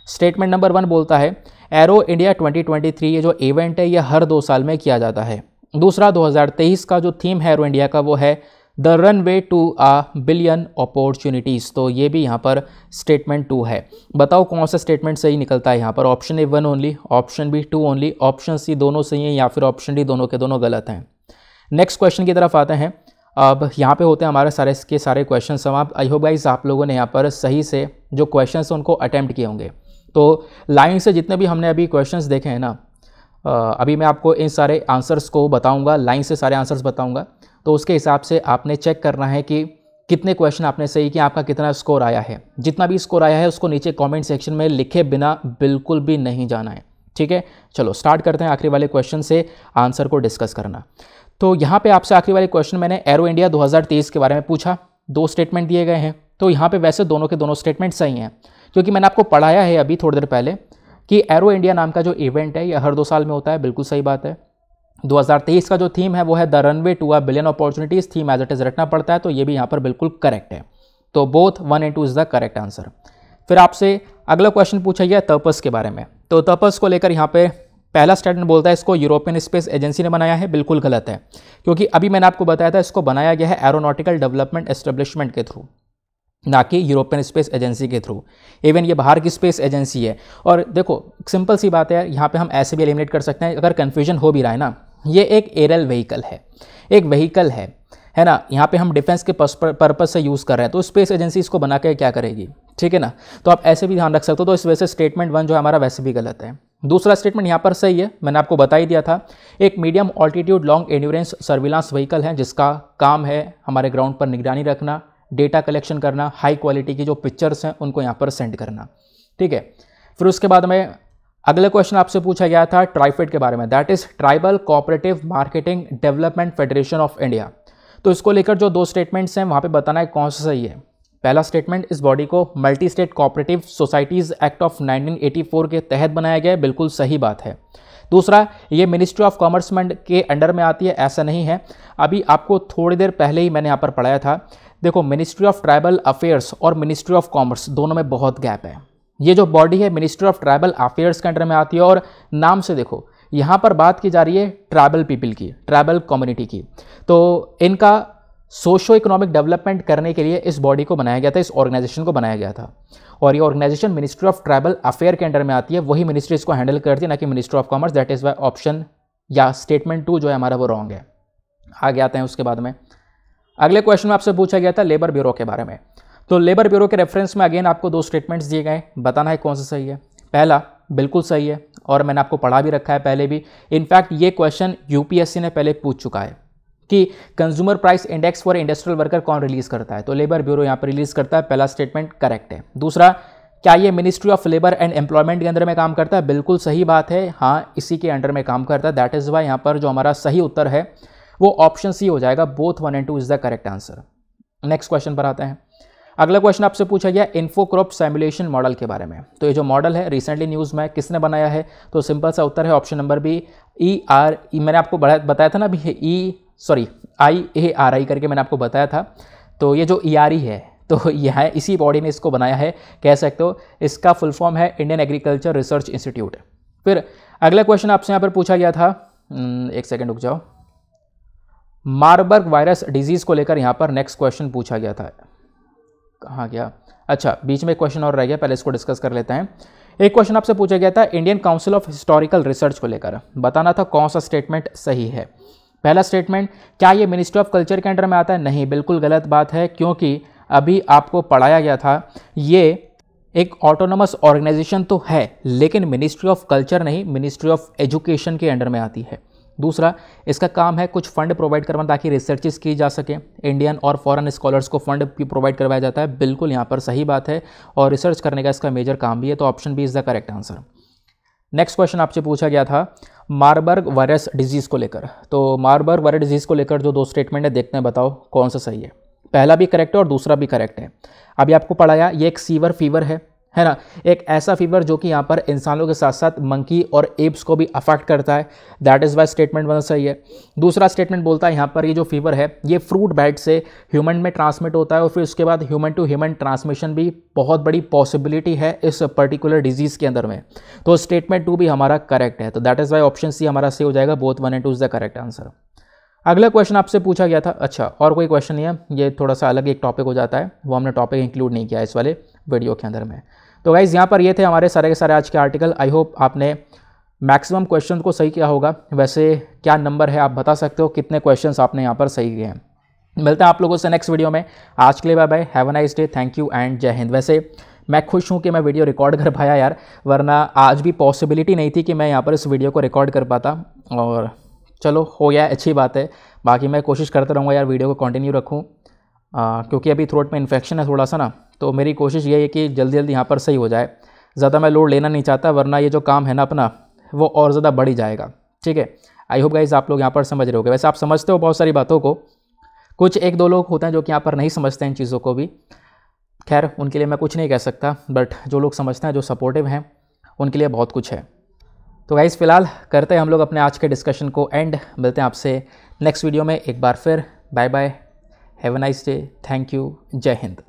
स्टेटमेंट नंबर वन बोलता है एरो इंडिया 2023 ये जो इवेंट है ये हर दो साल में किया जाता है दूसरा 2023 का जो थीम है एरो इंडिया का वो है the runway to a billion opportunities तो ये भी यहाँ पर स्टेटमेंट टू है बताओ कौन सा स्टेटमेंट सही निकलता है यहाँ पर option A one only option B two only option C दोनों सही हैं या फिर ऑप्शन डी दोनों के दोनों गलत हैं नेक्स्ट क्वेश्चन की तरफ आते हैं अब यहाँ पे होते हैं हमारे सारे के सारे क्वेश्चन समाप्त आई होप गाइज आप लोगों ने यहाँ पर सही से जो क्वेश्चन उनको अटैम्प्ट किए होंगे तो लाइन से जितने भी हमने अभी क्वेश्चंस देखे हैं ना अभी मैं आपको इन सारे आंसर्स को बताऊंगा लाइन से सारे आंसर्स बताऊंगा तो उसके हिसाब से आपने चेक करना है कि कितने क्वेश्चन आपने सही किया आपका कितना स्कोर आया है जितना भी स्कोर आया है उसको नीचे कमेंट सेक्शन में लिखे बिना बिल्कुल भी नहीं जाना है ठीक है चलो स्टार्ट करते हैं आखिरी वाले क्वेश्चन से आंसर को डिस्कस करना तो यहाँ पे आपसे आखिरी वाले क्वेश्चन मैंने एरो इंडिया 2023 के बारे में पूछा दो स्टेटमेंट दिए गए हैं तो यहाँ पे वैसे दोनों के दोनों स्टेटमेंट सही हैं क्योंकि मैंने आपको पढ़ाया है अभी थोड़ी देर पहले कि एरो इंडिया नाम का जो इवेंट है यह हर दो साल में होता है बिल्कुल सही बात है 2023 का जो थीम है वो है the runway to a billion opportunities theme as it is रखना पड़ता है तो ये भी यहाँ पर बिल्कुल करेक्ट है तो both one and two is the correct answer फिर आपसे अगला क्वेश्चन पूछा गया तपस के बारे में तो तपस को लेकर यहाँ पर पहला स्टेटमेंट बोलता है इसको यूरोपियन स्पेस एजेंसी ने बनाया है बिल्कुल गलत है क्योंकि अभी मैंने आपको बताया था इसको बनाया गया है एरोनॉटिकल डेवलपमेंट एस्टेब्लिशमेंट के थ्रू ना कि यूरोपियन स्पेस एजेंसी के थ्रू इवन ये बाहर की स्पेस एजेंसी है और देखो सिंपल सी बात है यहाँ पे हम ऐसे भी एलिमिनेट कर सकते हैं अगर कन्फ्यूजन हो भी रहा है ना ये एक एरल व्हीकल है एक व्हीकल है है ना यहाँ पे हम डिफेंस के पर्पज़ से यूज़ कर रहे हैं तो स्पेस एजेंसी इसको बना के क्या करेगी ठीक है ना तो आप ऐसे भी ध्यान रख सकते हो तो इस वजह से स्टेटमेंट वन जो है हमारा वैसे भी गलत है दूसरा स्टेटमेंट यहाँ पर सही है मैंने आपको बता ही दिया था एक medium altitude long endurance surveillance vehicle है जिसका काम है हमारे ग्राउंड पर निगरानी रखना डेटा कलेक्शन करना हाई क्वालिटी की जो पिक्चर्स हैं उनको यहाँ पर सेंड करना ठीक है फिर उसके बाद में अगला क्वेश्चन आपसे पूछा गया था ट्राइफेड के बारे में that is tribal cooperative marketing development federation of India तो इसको लेकर जो दो स्टेटमेंट्स हैं वहाँ पे बताना है कौन सा सही है पहला स्टेटमेंट इस बॉडी को multi state cooperative societies act of 1984 के तहत बनाया गया है बिल्कुल सही बात है दूसरा ये मिनिस्ट्री ऑफ कॉमर्स के अंडर में आती है ऐसा नहीं है अभी आपको थोड़ी देर पहले ही मैंने यहाँ पर पढ़ाया था देखो मिनिस्ट्री ऑफ ट्राइबल अफेयर्स और मिनिस्ट्री ऑफ कॉमर्स दोनों में बहुत गैप है ये जो बॉडी है मिनिस्ट्री ऑफ ट्राइबल अफेयर्स के अंडर में आती है और नाम से देखो यहाँ पर बात की जा रही है ट्राइबल पीपल की ट्राइबल कम्युनिटी की तो इनका सोशो इकोनॉमिक डेवलपमेंट करने के लिए इस बॉडी को बनाया गया था इस ऑर्गेनाइजेशन को बनाया गया था और ये organisation ministry of tribal affair के अंडर में आती है वही मिनिस्ट्री इसको हैंडल करती है ना कि ministry of commerce that is why option या स्टेटमेंट टू जो है हमारा वो रॉन्ग है आगे आते हैं उसके बाद में अगले क्वेश्चन में आपसे पूछा गया था लेबर ब्यूरो के बारे में तो लेबर ब्यूरो के रेफरेंस में अगेन आपको दो स्टेटमेंट्स दिए गए बताना है कौन सा सही है पहला बिल्कुल सही है और मैंने आपको पढ़ा भी रखा है पहले भी इनफैक्ट ये क्वेश्चन यूपीएससी ने पहले पूछ चुका है कि consumer price index for industrial worker कौन रिलीज़ करता है तो लेबर ब्यूरो यहाँ पर रिलीज़ करता है पहला स्टेटमेंट करेक्ट है दूसरा क्या ये ministry of labour and employment के अंदर में काम करता है बिल्कुल सही बात है हाँ इसी के अंडर में काम करता है दैट इज़ वाई यहाँ पर जो हमारा सही उत्तर है वो ऑप्शन सी हो जाएगा both one and two is the correct answer next question पर आते हैं अगला क्वेश्चन आपसे पूछा गया इन्फोक्रॉप सेमुलेशन मॉडल के बारे में तो ये जो मॉडल है रिसेंटली न्यूज़ में किसने बनाया है तो सिंपल सा उत्तर है option number B E R E मैंने आपको बताया था ना अभी ई सॉरी आई ए आर आई करके मैंने आपको बताया था तो ये जो ई आर ई है तो यह है इसी बॉडी ने इसको बनाया है कह सकते हो इसका फुल फॉर्म है इंडियन एग्रीकल्चर रिसर्च इंस्टीट्यूट फिर अगला क्वेश्चन आपसे यहाँ पर पूछा गया था हम्म, एक सेकेंड रुक जाओ मार्बर्ग वायरस डिजीज़ को लेकर यहाँ पर नेक्स्ट क्वेश्चन पूछा गया था कहाँ गया अच्छा बीच में क्वेश्चन और रह गया पहले इसको डिस्कस कर लेते हैं एक क्वेश्चन आपसे पूछा गया था Indian council of historical research को लेकर बताना था कौन सा स्टेटमेंट सही है पहला स्टेटमेंट क्या ये मिनिस्ट्री ऑफ कल्चर के अंडर में आता है नहीं बिल्कुल गलत बात है क्योंकि अभी आपको पढ़ाया गया था ये एक ऑटोनोमस ऑर्गेनाइजेशन तो है लेकिन मिनिस्ट्री ऑफ कल्चर नहीं मिनिस्ट्री ऑफ एजुकेशन के अंडर में आती है दूसरा इसका काम है कुछ फंड प्रोवाइड करवाना ताकि रिसर्चेस की जा सकें इंडियन और फॉरेन स्कॉलर्स को फंड प्रोवाइड करवाया जाता है बिल्कुल यहाँ पर सही बात है और रिसर्च करने का इसका मेजर काम भी है तो option B is the correct answer next question आपसे पूछा गया था मार्बर्ग वायरस डिजीज़ को लेकर तो मार्बर्ग वायरस डिजीज़ को लेकर जो दो स्टेटमेंट है देखते हैं बताओ कौन सा सही है पहला भी करेक्ट है और दूसरा भी करेक्ट है अभी आपको पढ़ाया ये एक सीवर फीवर है है ना एक ऐसा फीवर जो कि यहाँ पर इंसानों के साथ साथ मंकी और एप्स को भी अफेक्ट करता है दैट इज़ वाई स्टेटमेंट बना सही है दूसरा स्टेटमेंट बोलता है यहाँ पर ये जो फीवर है ये फ्रूट बैट से ह्यूमन में ट्रांसमिट होता है और फिर उसके बाद ह्यूमन टू ह्यूमन ट्रांसमिशन भी बहुत बड़ी पॉसिबिलिटी है इस पर्टिकुलर डिजीज़ के अंदर में तो स्टेटमेंट टू भी हमारा करेक्ट है तो that is why option C हमारा सही हो जाएगा both one and two is the correct answer अगला क्वेश्चन आपसे पूछा गया था अच्छा और कोई क्वेश्चन नहीं है ये थोड़ा सा अलग एक टॉपिक हो जाता है वो हमने टॉपिक इंक्लूड नहीं किया इस वाले वीडियो के अंदर में तो गाइज़ यहाँ पर ये थे हमारे सारे के सारे आज के आर्टिकल आई होप आपने मैक्सिमम क्वेश्चन को सही किया होगा वैसे क्या नंबर है आप बता सकते हो कितने क्वेश्चंस आपने यहाँ पर सही किए हैं मिलते हैं आप लोगों से नेक्स्ट वीडियो में आज के लिए bye bye have a nice day thank you and जय हिंद वैसे मैं खुश हूँ कि मैं वीडियो रिकॉर्ड कर पाया यार वरना आज भी पॉसिबिलिटी नहीं थी कि मैं यहाँ पर इस वीडियो को रिकॉर्ड कर पाता और चलो हो गया अच्छी बात है बाकी मैं कोशिश करता रहूँगा यार वीडियो को कंटिन्यू रखूँ आ, क्योंकि अभी थ्रोट में इन्फेक्शन है थोड़ा सा ना तो मेरी कोशिश ये है कि जल्दी जल्दी यहाँ पर सही हो जाए ज़्यादा मैं लोड लेना नहीं चाहता वरना ये जो काम है ना अपना वो और ज़्यादा बढ़ ही जाएगा ठीक है आई होप गाइज आप लोग यहाँ पर समझ रहे हो वैसे आप समझते हो बहुत सारी बातों को कुछ एक दो लोग होते हैं जो कि यहाँ पर नहीं समझते हैं इन चीज़ों को भी खैर उनके लिए मैं कुछ नहीं कह सकता बट जो लोग समझते हैं जो सपोर्टिव हैं उनके लिए बहुत कुछ है तो गाइज़ फ़िलहाल करते हैं हम लोग अपने आज के डिस्कशन को एंड मिलते हैं आपसे नेक्स्ट वीडियो में एक बार फिर bye bye Have a nice day. Thank you. Jai Hind.